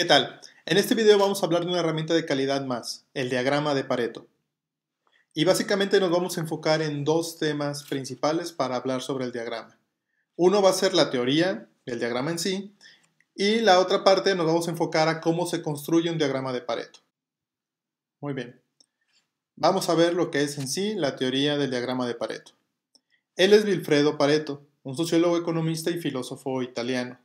¿Qué tal? En este video vamos a hablar de una herramienta de calidad más, el diagrama de Pareto. Y básicamente nos vamos a enfocar en dos temas principales para hablar sobre el diagrama. Uno va a ser la teoría del diagrama en sí y la otra parte nos vamos a enfocar a cómo se construye un diagrama de Pareto. Muy bien. Vamos a ver lo que es en sí la teoría del diagrama de Pareto. Él es Vilfredo Pareto, un sociólogo economista y filósofo italiano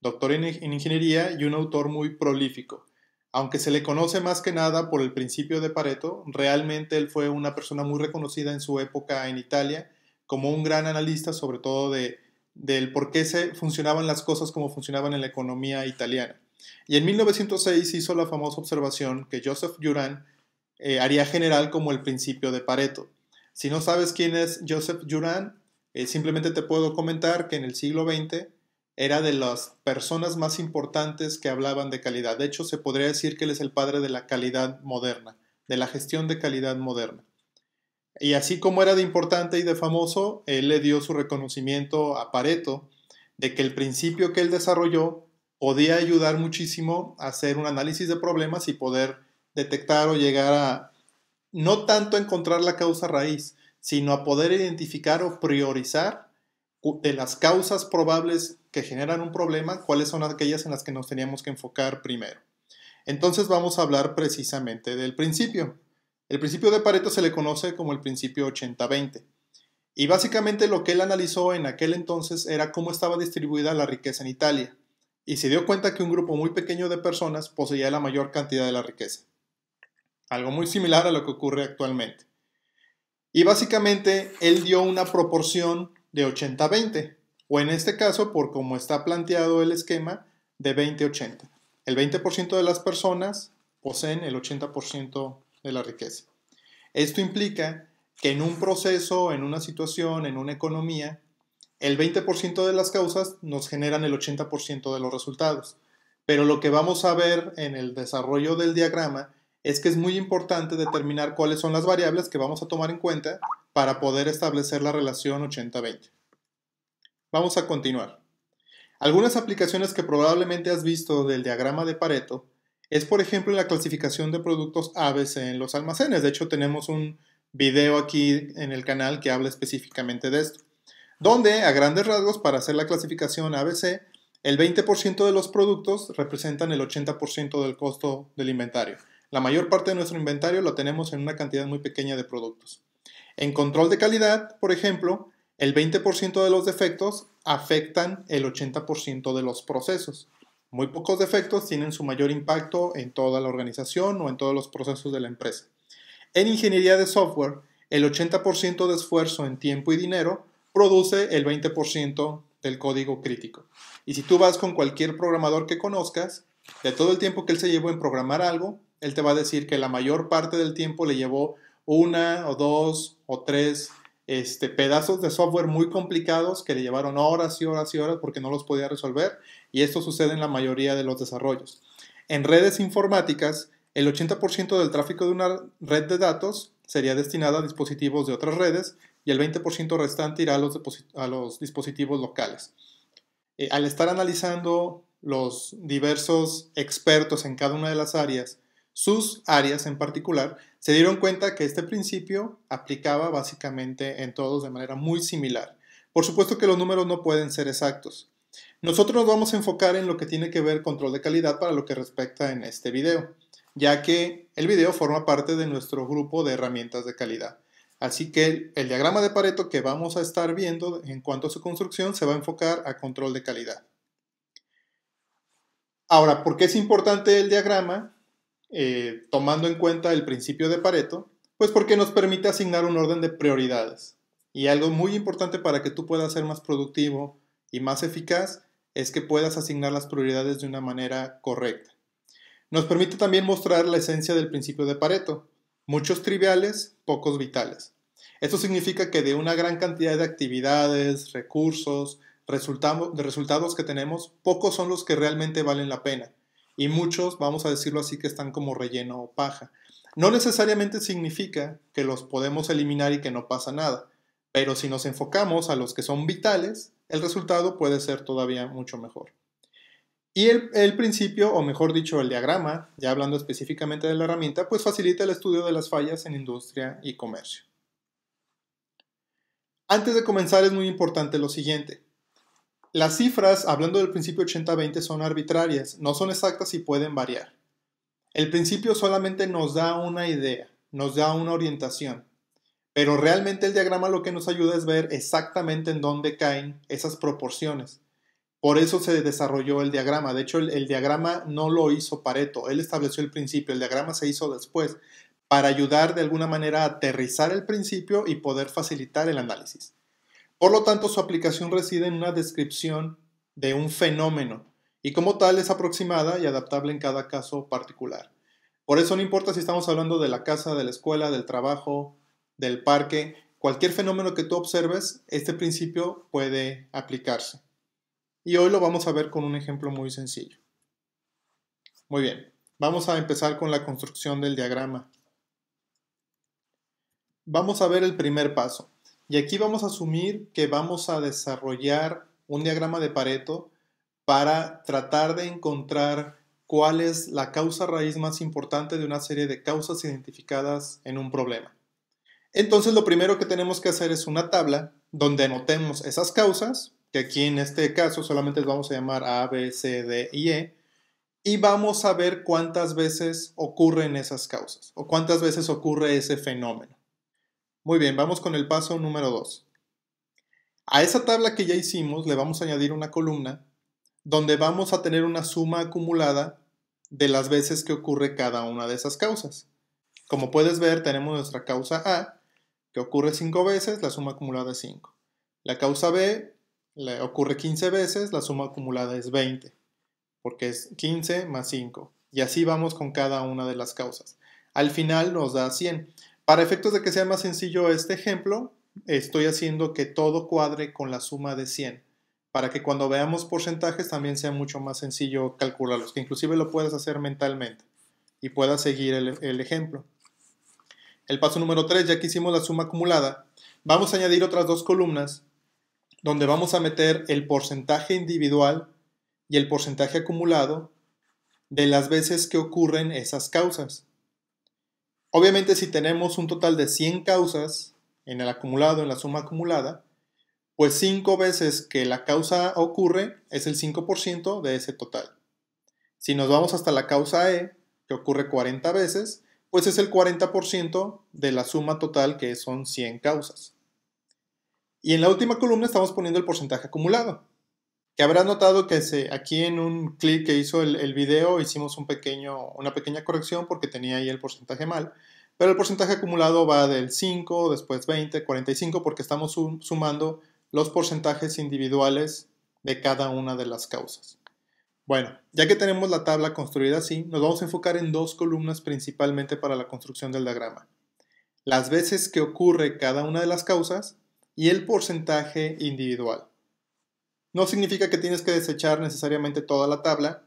doctor en, ingeniería y un autor muy prolífico. Aunque se le conoce más que nada por el principio de Pareto, realmente él fue una persona muy reconocida en su época en Italia como un gran analista, sobre todo de, del por qué se funcionaban las cosas como funcionaban en la economía italiana. Y en 1906 hizo la famosa observación que Joseph Juran eh, haría general como el principio de Pareto. Si no sabes quién es Joseph Juran, eh, simplemente te puedo comentar que en el siglo XX era de las personas más importantes que hablaban de calidad. De hecho, se podría decir que él es el padre de la calidad moderna, de la gestión de calidad moderna. Y así como era de importante y de famoso, él le dio su reconocimiento a Pareto de que el principio que él desarrolló podía ayudar muchísimo a hacer un análisis de problemas y poder detectar o llegar a no tanto encontrar la causa raíz, sino a poder identificar o priorizar de las causas probables que generan un problema, cuáles son aquellas en las que nos teníamos que enfocar primero. Entonces vamos a hablar precisamente del principio. El principio de Pareto se le conoce como el principio 80-20. Y básicamente lo que él analizó en aquel entonces era cómo estaba distribuida la riqueza en Italia. Y se dio cuenta que un grupo muy pequeño de personas poseía la mayor cantidad de la riqueza. Algo muy similar a lo que ocurre actualmente. Y básicamente él dio una proporción de 80-20, o en este caso, por como está planteado el esquema, de 20-80. El 20% de las personas poseen el 80% de la riqueza. Esto implica que en un proceso, en una situación, en una economía, el 20% de las causas nos generan el 80% de los resultados. Pero lo que vamos a ver en el desarrollo del diagrama es que es muy importante determinar cuáles son las variables que vamos a tomar en cuenta para poder establecer la relación 80-20. Vamos a continuar. Algunas aplicaciones que probablemente has visto del diagrama de Pareto es, por ejemplo, la clasificación de productos ABC en los almacenes. De hecho, tenemos un video aquí en el canal que habla específicamente de esto, donde a grandes rasgos para hacer la clasificación ABC, el 20% de los productos representan el 80% del costo del inventario. La mayor parte de nuestro inventario lo tenemos en una cantidad muy pequeña de productos. En control de calidad, por ejemplo, el 20% de los defectos afectan el 80% de los procesos. Muy pocos defectos tienen su mayor impacto en toda la organización o en todos los procesos de la empresa. En ingeniería de software, el 80% de esfuerzo en tiempo y dinero produce el 20% del código crítico. Y si tú vas con cualquier programador que conozcas, de todo el tiempo que él se llevó en programar algo, él te va a decir que la mayor parte del tiempo le llevó una o dos o tres este, pedazos de software muy complicados que le llevaron horas y horas y horas porque no los podía resolver y esto sucede en la mayoría de los desarrollos. En redes informáticas, el 80% del tráfico de una red de datos sería destinado a dispositivos de otras redes y el 20% restante irá a los, a los dispositivos locales. Eh, al estar analizando los diversos expertos en cada una de las áreas sus áreas en particular, se dieron cuenta que este principio aplicaba básicamente en todos de manera muy similar. Por supuesto que los números no pueden ser exactos. Nosotros nos vamos a enfocar en lo que tiene que ver control de calidad para lo que respecta en este video, ya que el video forma parte de nuestro grupo de herramientas de calidad. Así que el, diagrama de Pareto que vamos a estar viendo en cuanto a su construcción se va a enfocar a control de calidad. Ahora, ¿por qué es importante el diagrama? Eh, tomando en cuenta el principio de Pareto, pues porque nos permite asignar un orden de prioridades. Y algo muy importante para que tú puedas ser más productivo y más eficaz es que puedas asignar las prioridades de una manera correcta. Nos permite también mostrar la esencia del principio de Pareto, muchos triviales, pocos vitales. Esto significa que de una gran cantidad de actividades, recursos, resultados que tenemos, pocos son los que realmente valen la pena y muchos, vamos a decirlo así, que están como relleno o paja. No necesariamente significa que los podemos eliminar y que no pasa nada, pero si nos enfocamos a los que son vitales, el resultado puede ser todavía mucho mejor. Y el, principio, o mejor dicho, el diagrama, ya hablando específicamente de la herramienta, pues facilita el estudio de las fallas en industria y comercio. Antes de comenzar es muy importante lo siguiente. Las cifras, hablando del principio 80-20, son arbitrarias, no son exactas y pueden variar. El principio solamente nos da una idea, nos da una orientación, pero realmente el diagrama lo que nos ayuda es ver exactamente en dónde caen esas proporciones. Por eso se desarrolló el diagrama. De hecho, el, diagrama no lo hizo Pareto, él estableció el principio, el diagrama se hizo después, para ayudar de alguna manera a aterrizar el principio y poder facilitar el análisis. Por lo tanto, su aplicación reside en una descripción de un fenómeno y como tal es aproximada y adaptable en cada caso particular. Por eso no importa si estamos hablando de la casa, de la escuela, del trabajo, del parque, cualquier fenómeno que tú observes, este principio puede aplicarse. Y hoy lo vamos a ver con un ejemplo muy sencillo. Muy bien, vamos a empezar con la construcción del diagrama. Vamos a ver el primer paso. Y aquí vamos a asumir que vamos a desarrollar un diagrama de Pareto para tratar de encontrar cuál es la causa raíz más importante de una serie de causas identificadas en un problema. Entonces lo primero que tenemos que hacer es una tabla donde anotemos esas causas, que aquí en este caso solamente les vamos a llamar A, B, C, D y E, y vamos a ver cuántas veces ocurren esas causas o cuántas veces ocurre ese fenómeno. Muy bien, vamos con el paso número 2. A esa tabla que ya hicimos le vamos a añadir una columna donde vamos a tener una suma acumulada de las veces que ocurre cada una de esas causas. Como puedes ver, tenemos nuestra causa A, que ocurre 5 veces, la suma acumulada es 5. La causa B le ocurre 15 veces, la suma acumulada es 20, porque es 15 más 5. Y así vamos con cada una de las causas. Al final nos da 100. Para efectos de que sea más sencillo este ejemplo, estoy haciendo que todo cuadre con la suma de 100, para que cuando veamos porcentajes también sea mucho más sencillo calcularlos, que inclusive lo puedes hacer mentalmente y puedas seguir el, el ejemplo. El paso número 3, ya que hicimos la suma acumulada, vamos a añadir otras dos columnas donde vamos a meter el porcentaje individual y el porcentaje acumulado de las veces que ocurren esas causas. Obviamente si tenemos un total de 100 causas en el acumulado, en la suma acumulada, pues 5 veces que la causa ocurre es el 5% de ese total. Si nos vamos hasta la causa E, que ocurre 40 veces, pues es el 40% de la suma total que son 100 causas. Y en la última columna estamos poniendo el porcentaje acumulado que habrás notado que aquí en un clic que hizo el, video hicimos una pequeña corrección porque tenía ahí el porcentaje mal, pero el porcentaje acumulado va del 5, después 20, 45, porque estamos sumando los porcentajes individuales de cada una de las causas. Bueno, ya que tenemos la tabla construida así, nos vamos a enfocar en dos columnas principalmente para la construcción del diagrama. Las veces que ocurre cada una de las causas y el porcentaje individual. No significa que tienes que desechar necesariamente toda la tabla,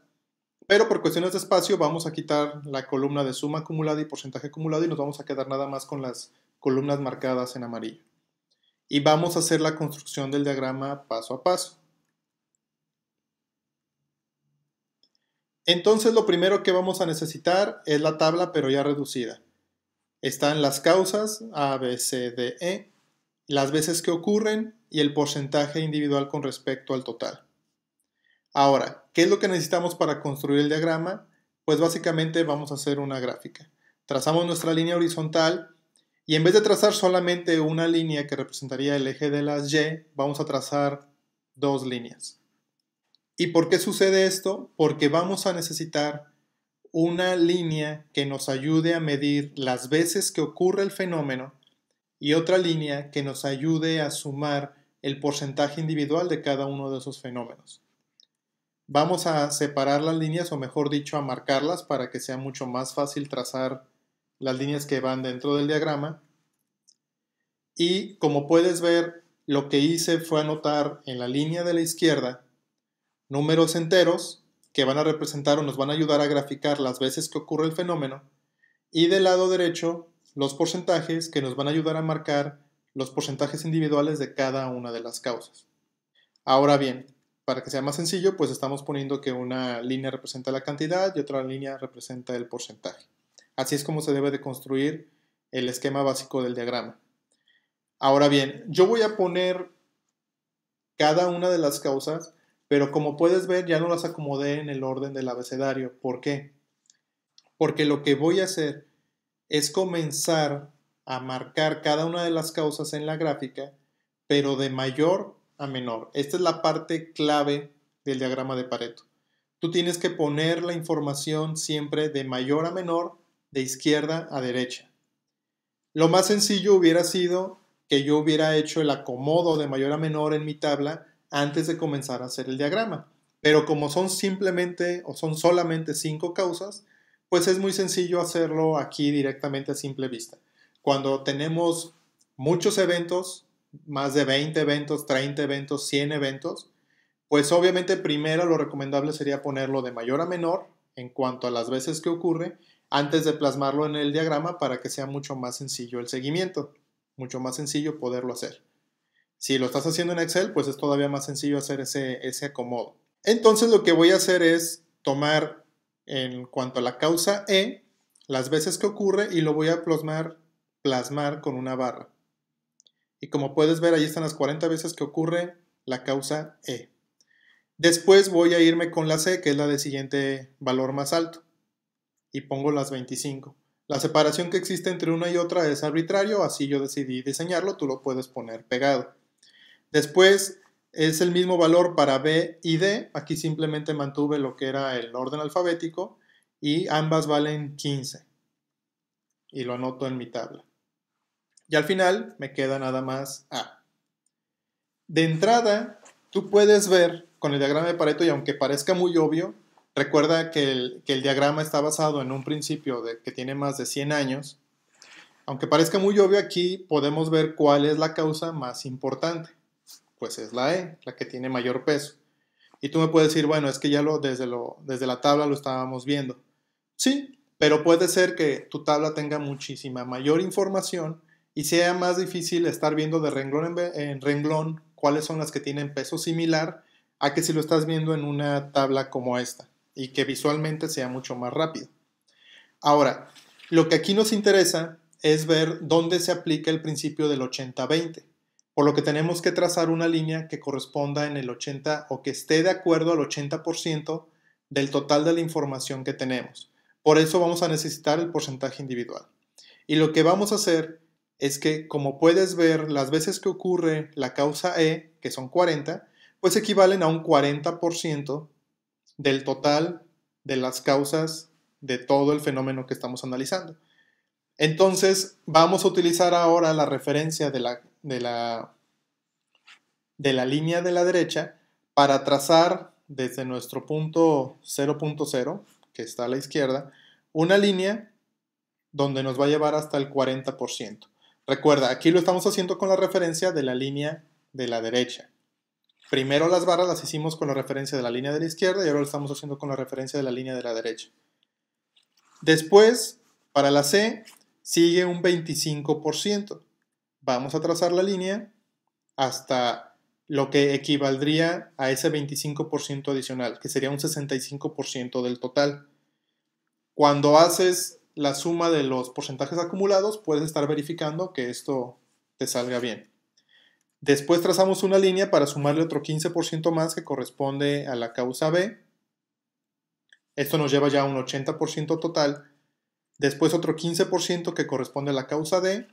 pero por cuestiones de espacio vamos a quitar la columna de suma acumulada y porcentaje acumulado y nos vamos a quedar nada más con las columnas marcadas en amarillo. Y vamos a hacer la construcción del diagrama paso a paso. Entonces lo primero que vamos a necesitar es la tabla pero ya reducida. Están las causas A, B, C, D, E las veces que ocurren y el porcentaje individual con respecto al total. Ahora, ¿qué es lo que necesitamos para construir el diagrama? Pues básicamente vamos a hacer una gráfica. Trazamos nuestra línea horizontal y en vez de trazar solamente una línea que representaría el eje de las Y, vamos a trazar dos líneas. ¿Y por qué sucede esto? Porque vamos a necesitar una línea que nos ayude a medir las veces que ocurre el fenómeno y otra línea que nos ayude a sumar el porcentaje individual de cada uno de esos fenómenos. Vamos a separar las líneas, o mejor dicho, a marcarlas para que sea mucho más fácil trazar las líneas que van dentro del diagrama. Y como puedes ver, lo que hice fue anotar en la línea de la izquierda números enteros que van a representar o nos van a ayudar a graficar las veces que ocurre el fenómeno. Y del lado derecho los porcentajes que nos van a ayudar a marcar los porcentajes individuales de cada una de las causas. Ahora bien, para que sea más sencillo, pues estamos poniendo que una línea representa la cantidad y otra línea representa el porcentaje. Así es como se debe de construir el esquema básico del diagrama. Ahora bien, yo voy a poner cada una de las causas, pero como puedes ver ya no las acomodé en el orden del abecedario. ¿Por qué? Porque lo que voy a hacer es comenzar a marcar cada una de las causas en la gráfica, pero de mayor a menor. Esta es la parte clave del diagrama de Pareto. Tú tienes que poner la información siempre de mayor a menor, de izquierda a derecha. Lo más sencillo hubiera sido que yo hubiera hecho el acomodo de mayor a menor en mi tabla antes de comenzar a hacer el diagrama. Pero como son simplemente o son solamente cinco causas, pues es muy sencillo hacerlo aquí directamente a simple vista. Cuando tenemos muchos eventos, más de 20 eventos, 30 eventos, 100 eventos, pues obviamente primero lo recomendable sería ponerlo de mayor a menor en cuanto a las veces que ocurre antes de plasmarlo en el diagrama para que sea mucho más sencillo el seguimiento, mucho más sencillo poderlo hacer. Si lo estás haciendo en Excel, pues es todavía más sencillo hacer ese, ese acomodo. Entonces lo que voy a hacer es tomar en cuanto a la causa E, las veces que ocurre y lo voy a plasmar, con una barra. Y como puedes ver, ahí están las 40 veces que ocurre la causa E. Después voy a irme con la C, que es la de siguiente valor más alto, y pongo las 25. La separación que existe entre una y otra es arbitrario, así yo decidí diseñarlo, tú lo puedes poner pegado. Después es el mismo valor para B y D. Aquí simplemente mantuve lo que era el orden alfabético y ambas valen 15. Y lo anoto en mi tabla. Y al final me queda nada más A. De entrada, tú puedes ver con el diagrama de Pareto, y aunque parezca muy obvio, recuerda que el, diagrama está basado en un principio de, que tiene más de 100 años. Aunque parezca muy obvio, aquí podemos ver cuál es la causa más importante pues es la E, la que tiene mayor peso. Y tú me puedes decir, bueno, es que ya lo desde, lo, desde la tabla lo estábamos viendo. Sí, pero puede ser que tu tabla tenga muchísima mayor información y sea más difícil estar viendo de renglón en, en renglón cuáles son las que tienen peso similar a que si lo estás viendo en una tabla como esta y que visualmente sea mucho más rápido. Ahora, lo que aquí nos interesa es ver dónde se aplica el principio del 80-20 por lo que tenemos que trazar una línea que corresponda en el 80 o que esté de acuerdo al 80% del total de la información que tenemos. Por eso vamos a necesitar el porcentaje individual. Y lo que vamos a hacer es que, como puedes ver, las veces que ocurre la causa E, que son 40, pues equivalen a un 40% del total de las causas de todo el fenómeno que estamos analizando. Entonces, vamos a utilizar ahora la referencia de la, de la, de la línea de la derecha para trazar desde nuestro punto 0.0, que está a la izquierda, una línea donde nos va a llevar hasta el 40%. Recuerda, aquí lo estamos haciendo con la referencia de la línea de la derecha. Primero las barras las hicimos con la referencia de la línea de la izquierda y ahora lo estamos haciendo con la referencia de la línea de la derecha. Después, para la C, sigue un 25% vamos a trazar la línea hasta lo que equivaldría a ese 25% adicional, que sería un 65% del total. Cuando haces la suma de los porcentajes acumulados, puedes estar verificando que esto te salga bien. Después trazamos una línea para sumarle otro 15% más que corresponde a la causa B. Esto nos lleva ya a un 80% total. Después otro 15% que corresponde a la causa D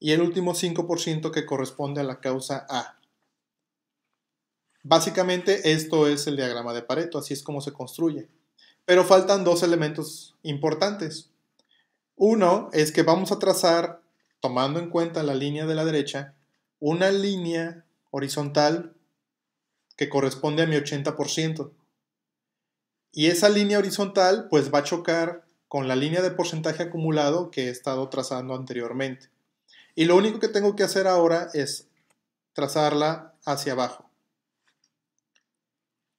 y el último 5% que corresponde a la causa A. Básicamente esto es el diagrama de Pareto, así es como se construye. Pero faltan dos elementos importantes. Uno es que vamos a trazar, tomando en cuenta la línea de la derecha, una línea horizontal que corresponde a mi 80%. Y esa línea horizontal pues va a chocar con la línea de porcentaje acumulado que he estado trazando anteriormente. Y lo único que tengo que hacer ahora es trazarla hacia abajo.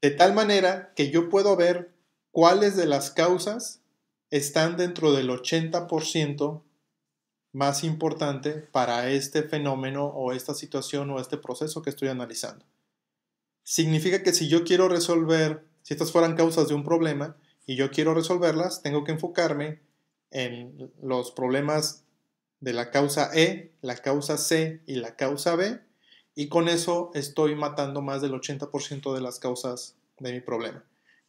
De tal manera que yo puedo ver cuáles de las causas están dentro del 80% más importante para este fenómeno o esta situación o este proceso que estoy analizando. Significa que si yo quiero resolver, si estas fueran causas de un problema y yo quiero resolverlas, tengo que enfocarme en los problemas de la causa E, la causa C y la causa B, y con eso estoy matando más del 80% de las causas de mi problema.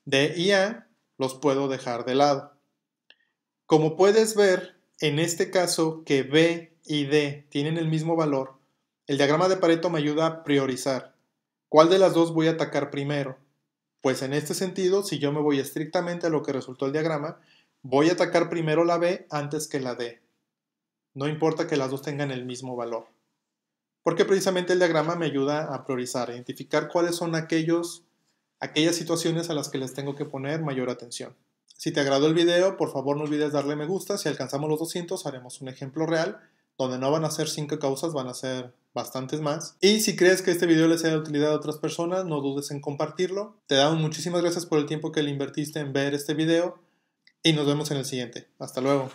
D y A los puedo dejar de lado. Como puedes ver, en este caso que B y D tienen el mismo valor, el diagrama de Pareto me ayuda a priorizar. ¿Cuál de las dos voy a atacar primero? Pues en este sentido, si yo me voy estrictamente a lo que resultó el diagrama, voy a atacar primero la B antes que la D. No importa que las dos tengan el mismo valor. Porque precisamente el diagrama me ayuda a priorizar, a identificar cuáles son aquellos, aquellas situaciones a las que les tengo que poner mayor atención. Si te agradó el video, por favor no olvides darle me gusta. Si alcanzamos los 200, haremos un ejemplo real, donde no van a ser 5 causas, van a ser bastantes más. Y si crees que este video les sea de utilidad a otras personas, no dudes en compartirlo. Te damos muchísimas gracias por el tiempo que le invertiste en ver este video y nos vemos en el siguiente. Hasta luego.